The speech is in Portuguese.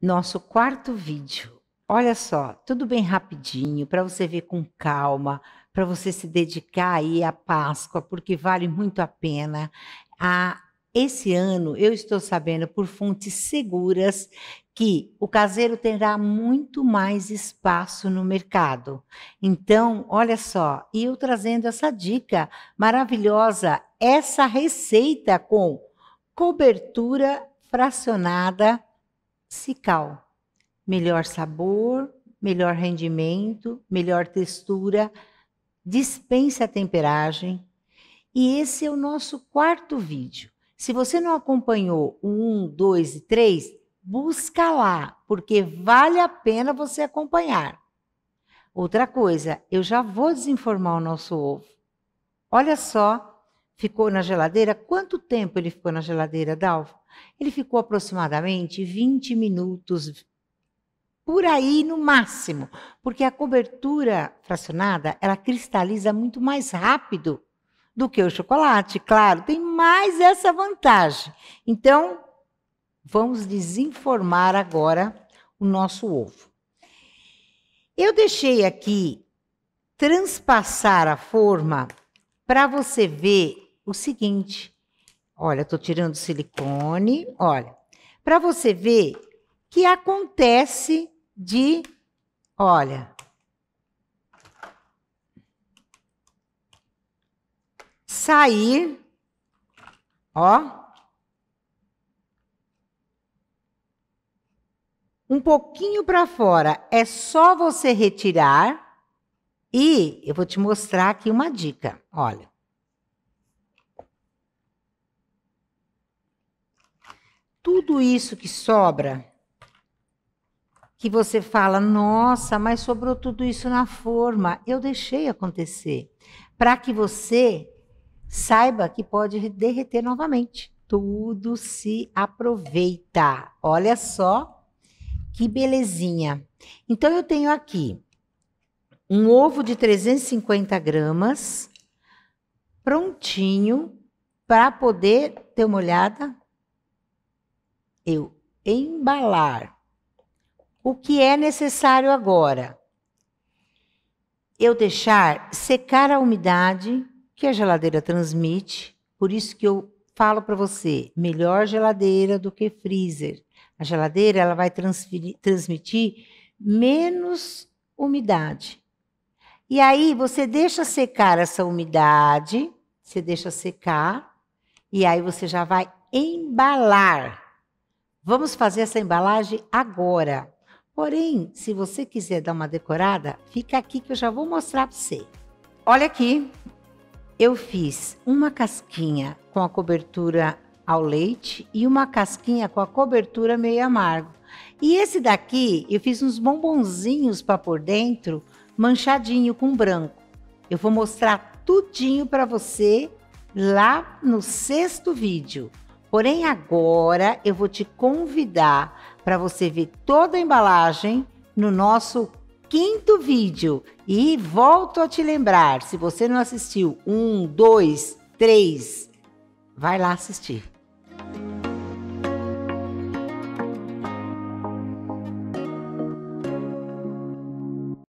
nosso quarto vídeo. Olha só, tudo bem rapidinho, para você ver com calma, para você se dedicar aí à Páscoa, porque vale muito a pena. Ah, esse ano eu estou sabendo por fontes seguras que o caseiro terá muito mais espaço no mercado. Então, olha só, e eu trazendo essa dica maravilhosa, essa receita com cobertura fracionada Cical. Melhor sabor, melhor rendimento, melhor textura, dispensa a temperagem. E esse é o nosso quarto vídeo. Se você não acompanhou o 1, 2 e 3, busca lá, porque vale a pena você acompanhar. Outra coisa, eu já vou desinformar o nosso ovo. Olha só ficou na geladeira. Quanto tempo ele ficou na geladeira, Dalva? Ele ficou aproximadamente 20 minutos, por aí no máximo, porque a cobertura fracionada ela cristaliza muito mais rápido do que o chocolate, claro, tem mais essa vantagem. Então, vamos desinformar agora o nosso ovo. Eu deixei aqui transpassar a forma para você ver o seguinte. Olha, estou tirando silicone. Olha, para você ver que acontece de, olha, sair, ó, um pouquinho para fora. É só você retirar e eu vou te mostrar aqui uma dica. Olha. tudo isso que sobra, que você fala, nossa, mas sobrou tudo isso na forma, eu deixei acontecer, para que você saiba que pode derreter novamente. Tudo se aproveita. Olha só que belezinha. Então eu tenho aqui um ovo de 350 gramas, prontinho para poder ter uma olhada eu embalar. O que é necessário agora? Eu deixar secar a umidade que a geladeira transmite, por isso que eu falo para você, melhor geladeira do que freezer. A geladeira ela vai transmitir menos umidade. E aí você deixa secar essa umidade, você deixa secar e aí você já vai embalar. Vamos fazer essa embalagem agora. Porém, se você quiser dar uma decorada, fica aqui que eu já vou mostrar para você. Olha aqui, eu fiz uma casquinha com a cobertura ao leite e uma casquinha com a cobertura meio amargo. E esse daqui, eu fiz uns bombonzinhos para por dentro, manchadinho com branco. Eu vou mostrar tudinho para você lá no sexto vídeo. Porém, agora eu vou te convidar para você ver toda a embalagem no nosso quinto vídeo. E volto a te lembrar: se você não assistiu um, dois, três, vai lá assistir.